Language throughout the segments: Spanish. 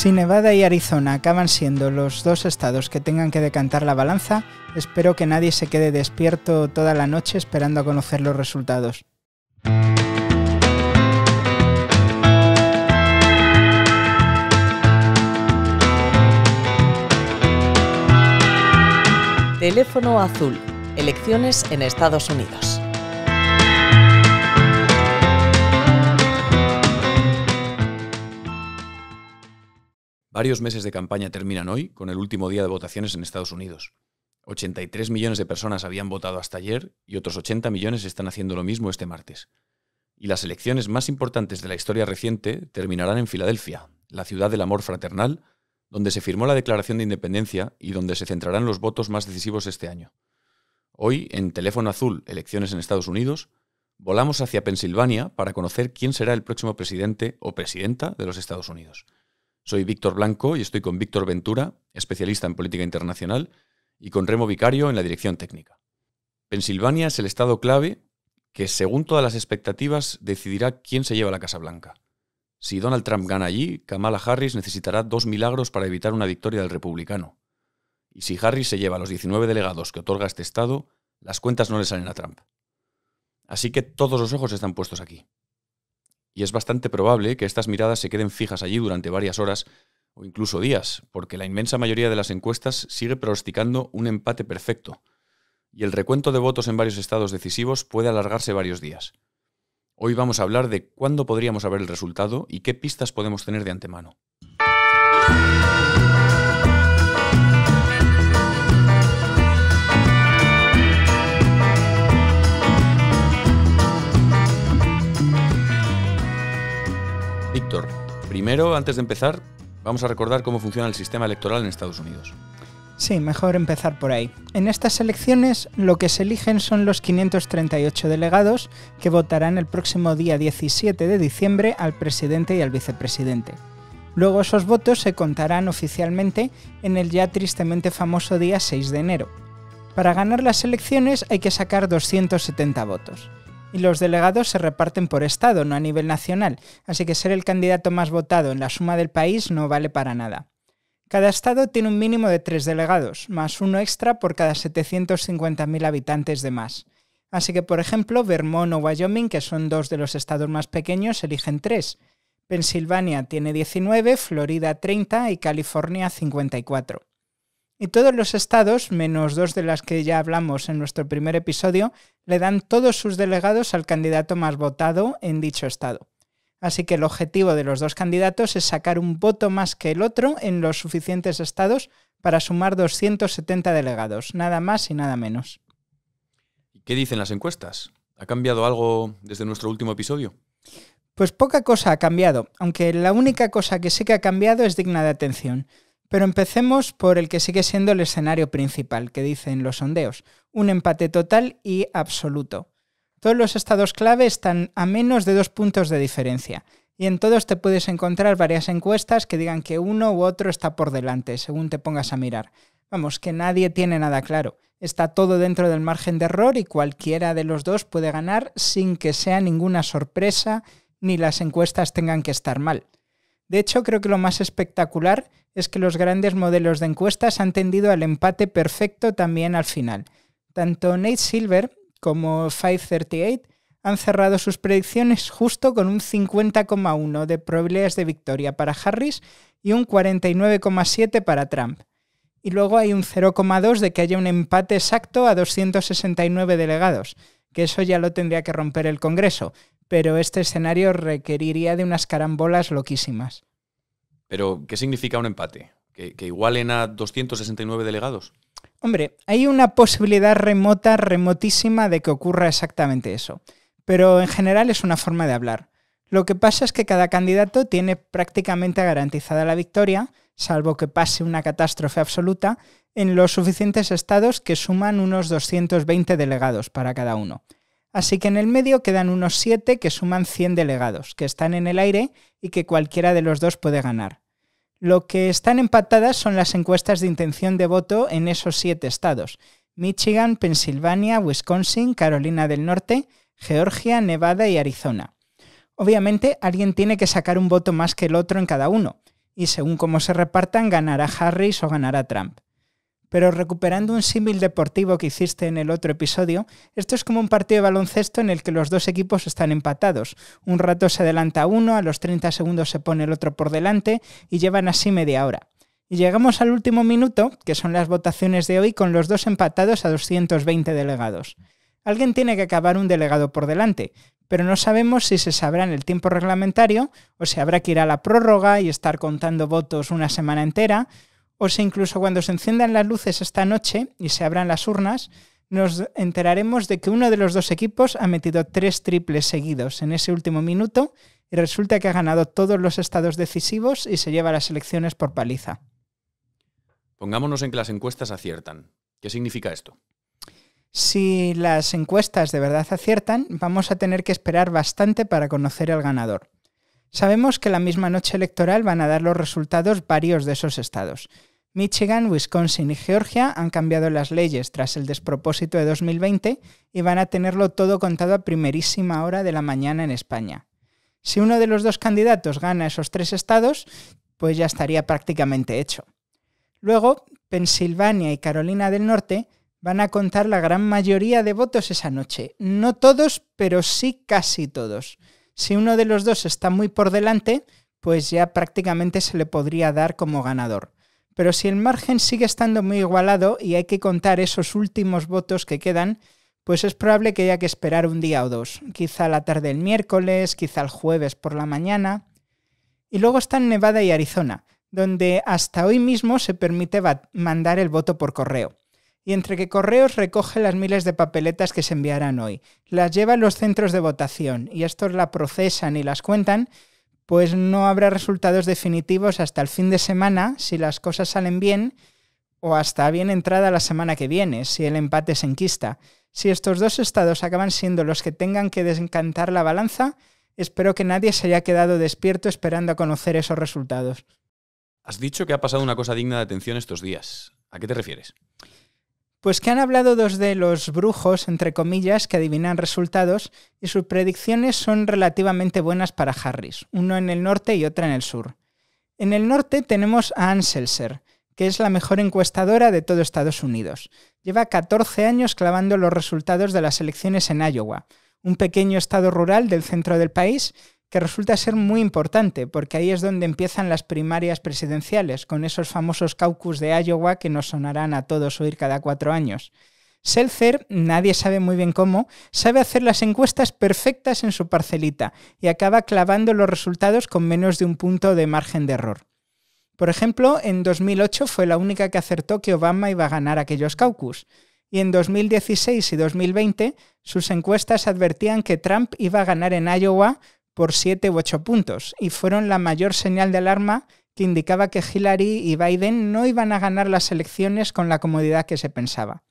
Si Nevada y Arizona acaban siendo los dos estados que tengan que decantar la balanza, espero que nadie se quede despierto toda la noche esperando a conocer los resultados. Teléfono azul. Elecciones en Estados Unidos. Varios meses de campaña terminan hoy con el último día de votaciones en Estados Unidos. 83 millones de personas habían votado hasta ayer y otros 80 millones están haciendo lo mismo este martes. Y las elecciones más importantes de la historia reciente terminarán en Filadelfia, la ciudad del amor fraternal, donde se firmó la Declaración de Independencia y donde se centrarán los votos más decisivos este año. Hoy, en Teléfono Azul, Elecciones en Estados Unidos, volamos hacia Pensilvania para conocer quién será el próximo presidente o presidenta de los Estados Unidos. Soy Víctor Blanco y estoy con Víctor Ventura, especialista en política internacional, y con Remo Vicario en la dirección técnica. Pensilvania es el estado clave que, según todas las expectativas, decidirá quién se lleva a la Casa Blanca. Si Donald Trump gana allí, Kamala Harris necesitará dos milagros para evitar una victoria del republicano. Y si Harris se lleva a los 19 delegados que otorga este estado, las cuentas no le salen a Trump. Así que todos los ojos están puestos aquí y es bastante probable que estas miradas se queden fijas allí durante varias horas o incluso días, porque la inmensa mayoría de las encuestas sigue pronosticando un empate perfecto, y el recuento de votos en varios estados decisivos puede alargarse varios días. Hoy vamos a hablar de cuándo podríamos saber el resultado y qué pistas podemos tener de antemano. Víctor, primero, antes de empezar, vamos a recordar cómo funciona el sistema electoral en Estados Unidos. Sí, mejor empezar por ahí. En estas elecciones lo que se eligen son los 538 delegados que votarán el próximo día 17 de diciembre al presidente y al vicepresidente. Luego esos votos se contarán oficialmente en el ya tristemente famoso día 6 de enero. Para ganar las elecciones hay que sacar 270 votos y los delegados se reparten por estado, no a nivel nacional, así que ser el candidato más votado en la suma del país no vale para nada. Cada estado tiene un mínimo de tres delegados, más uno extra por cada 750.000 habitantes de más. Así que, por ejemplo, Vermont o Wyoming, que son dos de los estados más pequeños, eligen tres. Pensilvania tiene 19, Florida 30 y California 54 y todos los estados, menos dos de las que ya hablamos en nuestro primer episodio, le dan todos sus delegados al candidato más votado en dicho estado. Así que el objetivo de los dos candidatos es sacar un voto más que el otro en los suficientes estados para sumar 270 delegados, nada más y nada menos. ¿Qué dicen las encuestas? ¿Ha cambiado algo desde nuestro último episodio? Pues poca cosa ha cambiado, aunque la única cosa que sí que ha cambiado es digna de atención. Pero empecemos por el que sigue siendo el escenario principal, que dicen los sondeos, un empate total y absoluto. Todos los estados clave están a menos de dos puntos de diferencia, y en todos te puedes encontrar varias encuestas que digan que uno u otro está por delante, según te pongas a mirar. Vamos, que nadie tiene nada claro. Está todo dentro del margen de error y cualquiera de los dos puede ganar sin que sea ninguna sorpresa ni las encuestas tengan que estar mal. De hecho, creo que lo más espectacular es que los grandes modelos de encuestas han tendido al empate perfecto también al final. Tanto Nate Silver como 538 han cerrado sus predicciones justo con un 50,1 de probabilidades de victoria para Harris y un 49,7 para Trump. Y luego hay un 0,2 de que haya un empate exacto a 269 delegados, que eso ya lo tendría que romper el Congreso, pero este escenario requeriría de unas carambolas loquísimas. Pero, ¿qué significa un empate? ¿Que, igualen a 269 delegados? Hombre, hay una posibilidad remota, remotísima de que ocurra exactamente eso. Pero en general es una forma de hablar. Lo que pasa es que cada candidato tiene prácticamente garantizada la victoria, salvo que pase una catástrofe absoluta, en los suficientes estados que suman unos 220 delegados para cada uno. Así que en el medio quedan unos 7 que suman 100 delegados, que están en el aire y que cualquiera de los dos puede ganar. Lo que están empatadas son las encuestas de intención de voto en esos 7 estados. Michigan, Pensilvania, Wisconsin, Carolina del Norte, Georgia, Nevada y Arizona. Obviamente alguien tiene que sacar un voto más que el otro en cada uno, y según cómo se repartan ganará Harris o ganará Trump. Pero recuperando un símil deportivo que hiciste en el otro episodio, esto es como un partido de baloncesto en el que los dos equipos están empatados. Un rato se adelanta uno, a los 30 segundos se pone el otro por delante y llevan así media hora. Y llegamos al último minuto, que son las votaciones de hoy, con los dos empatados a 220 delegados. Alguien tiene que acabar un delegado por delante, pero no sabemos si se sabrá en el tiempo reglamentario o si habrá que ir a la prórroga y estar contando votos una semana entera, o sea, incluso cuando se enciendan las luces esta noche y se abran las urnas, nos enteraremos de que uno de los dos equipos ha metido tres triples seguidos en ese último minuto y resulta que ha ganado todos los estados decisivos y se lleva las elecciones por paliza. Pongámonos en que las encuestas aciertan. ¿Qué significa esto? Si las encuestas de verdad aciertan, vamos a tener que esperar bastante para conocer al ganador. Sabemos que la misma noche electoral van a dar los resultados varios de esos estados. Michigan, Wisconsin y Georgia han cambiado las leyes tras el despropósito de 2020 y van a tenerlo todo contado a primerísima hora de la mañana en España. Si uno de los dos candidatos gana esos tres estados, pues ya estaría prácticamente hecho. Luego, Pensilvania y Carolina del Norte van a contar la gran mayoría de votos esa noche. No todos, pero sí casi todos. Si uno de los dos está muy por delante, pues ya prácticamente se le podría dar como ganador pero si el margen sigue estando muy igualado y hay que contar esos últimos votos que quedan, pues es probable que haya que esperar un día o dos, quizá la tarde del miércoles, quizá el jueves por la mañana. Y luego están Nevada y Arizona, donde hasta hoy mismo se permite mandar el voto por correo. Y entre que correos recoge las miles de papeletas que se enviarán hoy, las lleva a los centros de votación y estos la procesan y las cuentan, pues no habrá resultados definitivos hasta el fin de semana si las cosas salen bien o hasta bien entrada la semana que viene si el empate se enquista. Si estos dos estados acaban siendo los que tengan que desencantar la balanza, espero que nadie se haya quedado despierto esperando a conocer esos resultados. Has dicho que ha pasado una cosa digna de atención estos días. ¿A qué te refieres? Pues que han hablado dos de los brujos, entre comillas, que adivinan resultados y sus predicciones son relativamente buenas para Harris, uno en el norte y otra en el sur. En el norte tenemos a Anselser, que es la mejor encuestadora de todo Estados Unidos. Lleva 14 años clavando los resultados de las elecciones en Iowa, un pequeño estado rural del centro del país que resulta ser muy importante, porque ahí es donde empiezan las primarias presidenciales, con esos famosos caucus de Iowa que nos sonarán a todos oír cada cuatro años. Seltzer, nadie sabe muy bien cómo, sabe hacer las encuestas perfectas en su parcelita y acaba clavando los resultados con menos de un punto de margen de error. Por ejemplo, en 2008 fue la única que acertó que Obama iba a ganar aquellos caucus. Y en 2016 y 2020 sus encuestas advertían que Trump iba a ganar en Iowa por 7 u 8 puntos y fueron la mayor señal de alarma que indicaba que Hillary y Biden no iban a ganar las elecciones con la comodidad que se pensaba.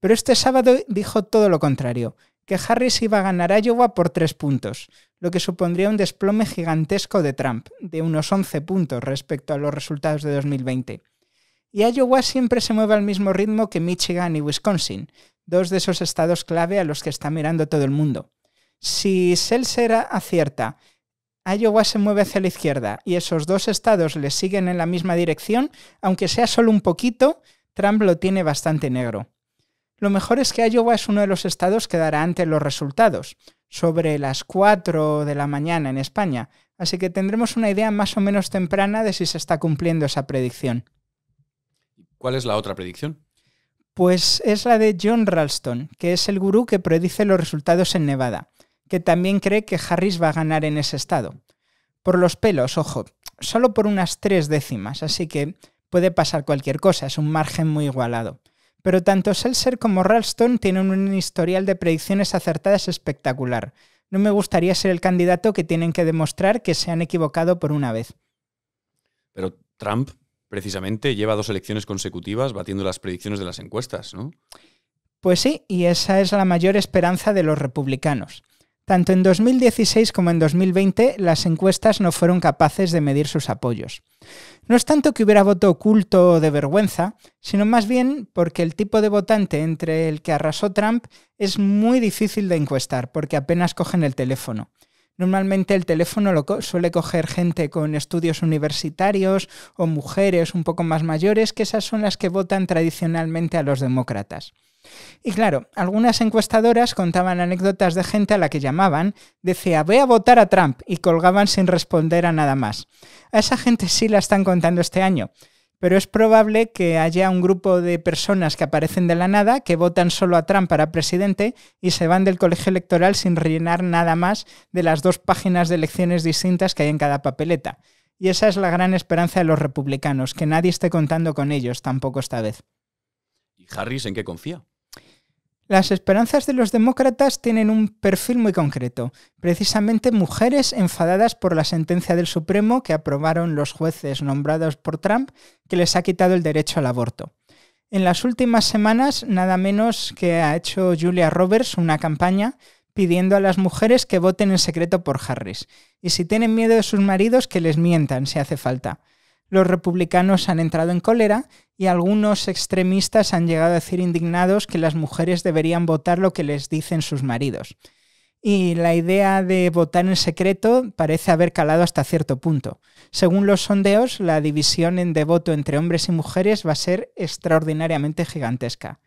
Pero este sábado dijo todo lo contrario, que Harris iba a ganar a Iowa por 3 puntos, lo que supondría un desplome gigantesco de Trump, de unos 11 puntos respecto a los resultados de 2020. Y Iowa siempre se mueve al mismo ritmo que Michigan y Wisconsin, dos de esos estados clave a los que está mirando todo el mundo. Si Seltzer acierta, Iowa se mueve hacia la izquierda y esos dos estados le siguen en la misma dirección, aunque sea solo un poquito, Trump lo tiene bastante negro. Lo mejor es que Iowa es uno de los estados que dará ante los resultados, sobre las 4 de la mañana en España, así que tendremos una idea más o menos temprana de si se está cumpliendo esa predicción. ¿Cuál es la otra predicción? Pues es la de John Ralston, que es el gurú que predice los resultados en Nevada que también cree que Harris va a ganar en ese estado. Por los pelos, ojo, solo por unas tres décimas, así que puede pasar cualquier cosa, es un margen muy igualado. Pero tanto Seltzer como Ralston tienen un historial de predicciones acertadas espectacular. No me gustaría ser el candidato que tienen que demostrar que se han equivocado por una vez. Pero Trump, precisamente, lleva dos elecciones consecutivas batiendo las predicciones de las encuestas, ¿no? Pues sí, y esa es la mayor esperanza de los republicanos. Tanto en 2016 como en 2020 las encuestas no fueron capaces de medir sus apoyos. No es tanto que hubiera voto oculto o de vergüenza, sino más bien porque el tipo de votante entre el que arrasó Trump es muy difícil de encuestar, porque apenas cogen el teléfono. Normalmente el teléfono lo suele coger gente con estudios universitarios o mujeres un poco más mayores, que esas son las que votan tradicionalmente a los demócratas. Y claro, algunas encuestadoras contaban anécdotas de gente a la que llamaban, decía, voy a votar a Trump, y colgaban sin responder a nada más. A esa gente sí la están contando este año, pero es probable que haya un grupo de personas que aparecen de la nada, que votan solo a Trump para presidente y se van del colegio electoral sin rellenar nada más de las dos páginas de elecciones distintas que hay en cada papeleta. Y esa es la gran esperanza de los republicanos, que nadie esté contando con ellos tampoco esta vez. ¿Y Harris en qué confía? Las esperanzas de los demócratas tienen un perfil muy concreto, precisamente mujeres enfadadas por la sentencia del Supremo que aprobaron los jueces nombrados por Trump que les ha quitado el derecho al aborto. En las últimas semanas, nada menos que ha hecho Julia Roberts una campaña pidiendo a las mujeres que voten en secreto por Harris, y si tienen miedo de sus maridos, que les mientan si hace falta los republicanos han entrado en cólera y algunos extremistas han llegado a decir indignados que las mujeres deberían votar lo que les dicen sus maridos. Y la idea de votar en secreto parece haber calado hasta cierto punto. Según los sondeos, la división en de voto entre hombres y mujeres va a ser extraordinariamente gigantesca.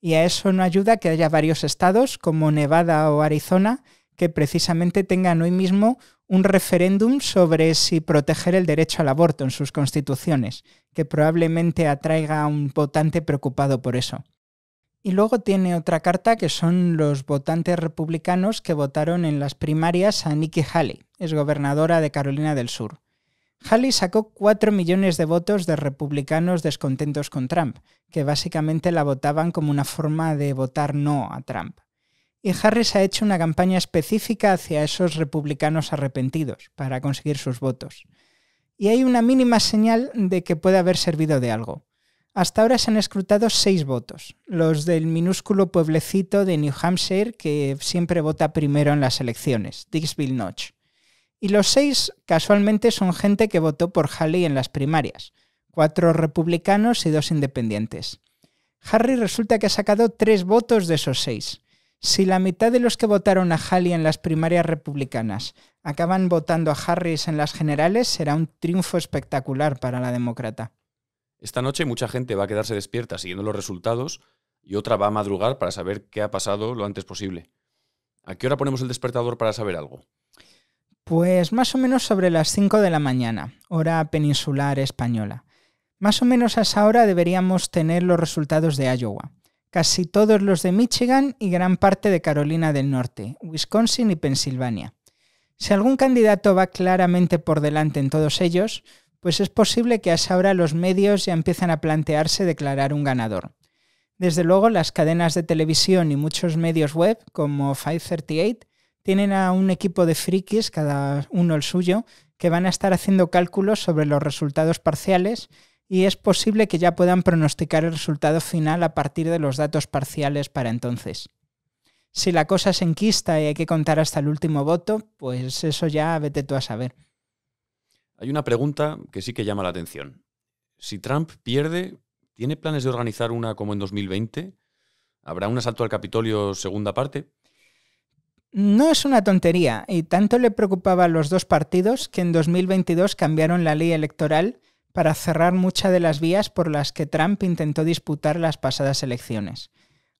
Y a eso no ayuda que haya varios estados, como Nevada o Arizona, que precisamente tengan hoy mismo un referéndum sobre si proteger el derecho al aborto en sus constituciones, que probablemente atraiga a un votante preocupado por eso. Y luego tiene otra carta que son los votantes republicanos que votaron en las primarias a Nikki Haley, es gobernadora de Carolina del Sur. Haley sacó 4 millones de votos de republicanos descontentos con Trump, que básicamente la votaban como una forma de votar no a Trump y Harris ha hecho una campaña específica hacia esos republicanos arrepentidos para conseguir sus votos. Y hay una mínima señal de que puede haber servido de algo. Hasta ahora se han escrutado seis votos, los del minúsculo pueblecito de New Hampshire que siempre vota primero en las elecciones, Dixville Notch. Y los seis, casualmente, son gente que votó por Halley en las primarias, cuatro republicanos y dos independientes. Harry resulta que ha sacado tres votos de esos seis, si la mitad de los que votaron a Halley en las primarias republicanas acaban votando a Harris en las generales, será un triunfo espectacular para la demócrata. Esta noche mucha gente va a quedarse despierta siguiendo los resultados y otra va a madrugar para saber qué ha pasado lo antes posible. ¿A qué hora ponemos el despertador para saber algo? Pues más o menos sobre las 5 de la mañana, hora peninsular española. Más o menos a esa hora deberíamos tener los resultados de Iowa casi todos los de Michigan y gran parte de Carolina del Norte, Wisconsin y Pensilvania. Si algún candidato va claramente por delante en todos ellos, pues es posible que a esa hora los medios ya empiezan a plantearse declarar un ganador. Desde luego, las cadenas de televisión y muchos medios web, como 538, tienen a un equipo de frikis, cada uno el suyo, que van a estar haciendo cálculos sobre los resultados parciales y es posible que ya puedan pronosticar el resultado final a partir de los datos parciales para entonces. Si la cosa se enquista y hay que contar hasta el último voto, pues eso ya vete tú a saber. Hay una pregunta que sí que llama la atención. Si Trump pierde, ¿tiene planes de organizar una como en 2020? ¿Habrá un asalto al Capitolio segunda parte? No es una tontería, y tanto le preocupaba a los dos partidos que en 2022 cambiaron la ley electoral para cerrar muchas de las vías por las que Trump intentó disputar las pasadas elecciones.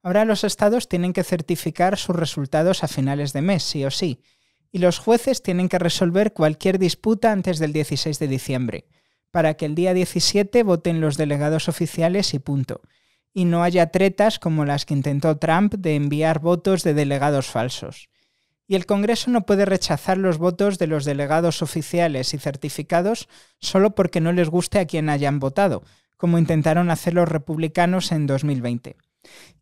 Ahora los estados tienen que certificar sus resultados a finales de mes, sí o sí, y los jueces tienen que resolver cualquier disputa antes del 16 de diciembre, para que el día 17 voten los delegados oficiales y punto, y no haya tretas como las que intentó Trump de enviar votos de delegados falsos y el Congreso no puede rechazar los votos de los delegados oficiales y certificados solo porque no les guste a quien hayan votado, como intentaron hacer los republicanos en 2020.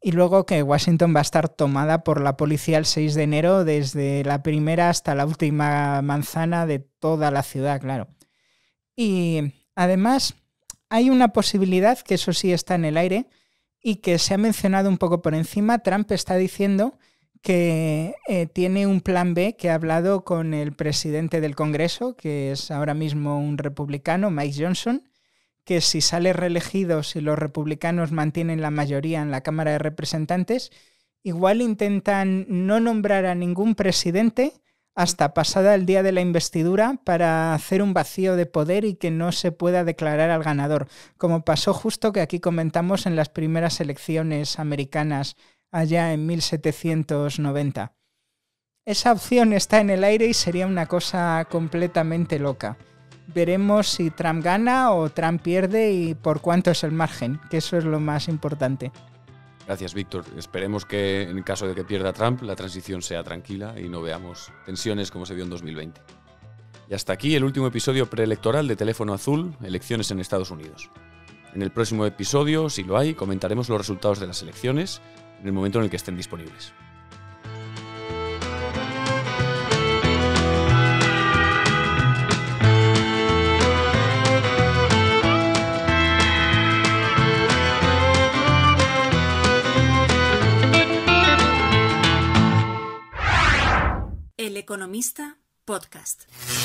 Y luego que Washington va a estar tomada por la policía el 6 de enero, desde la primera hasta la última manzana de toda la ciudad, claro. Y además hay una posibilidad, que eso sí está en el aire, y que se ha mencionado un poco por encima, Trump está diciendo que eh, tiene un plan B que ha hablado con el presidente del Congreso, que es ahora mismo un republicano, Mike Johnson, que si sale reelegido, si los republicanos mantienen la mayoría en la Cámara de Representantes, igual intentan no nombrar a ningún presidente hasta pasada el día de la investidura para hacer un vacío de poder y que no se pueda declarar al ganador, como pasó justo que aquí comentamos en las primeras elecciones americanas allá en 1790. Esa opción está en el aire y sería una cosa completamente loca. Veremos si Trump gana o Trump pierde y por cuánto es el margen, que eso es lo más importante. Gracias, Víctor. Esperemos que en caso de que pierda Trump, la transición sea tranquila y no veamos tensiones como se vio en 2020. Y hasta aquí el último episodio preelectoral de Teléfono Azul, elecciones en Estados Unidos. En el próximo episodio, si lo hay, comentaremos los resultados de las elecciones en el momento en el que estén disponibles. El Economista Podcast.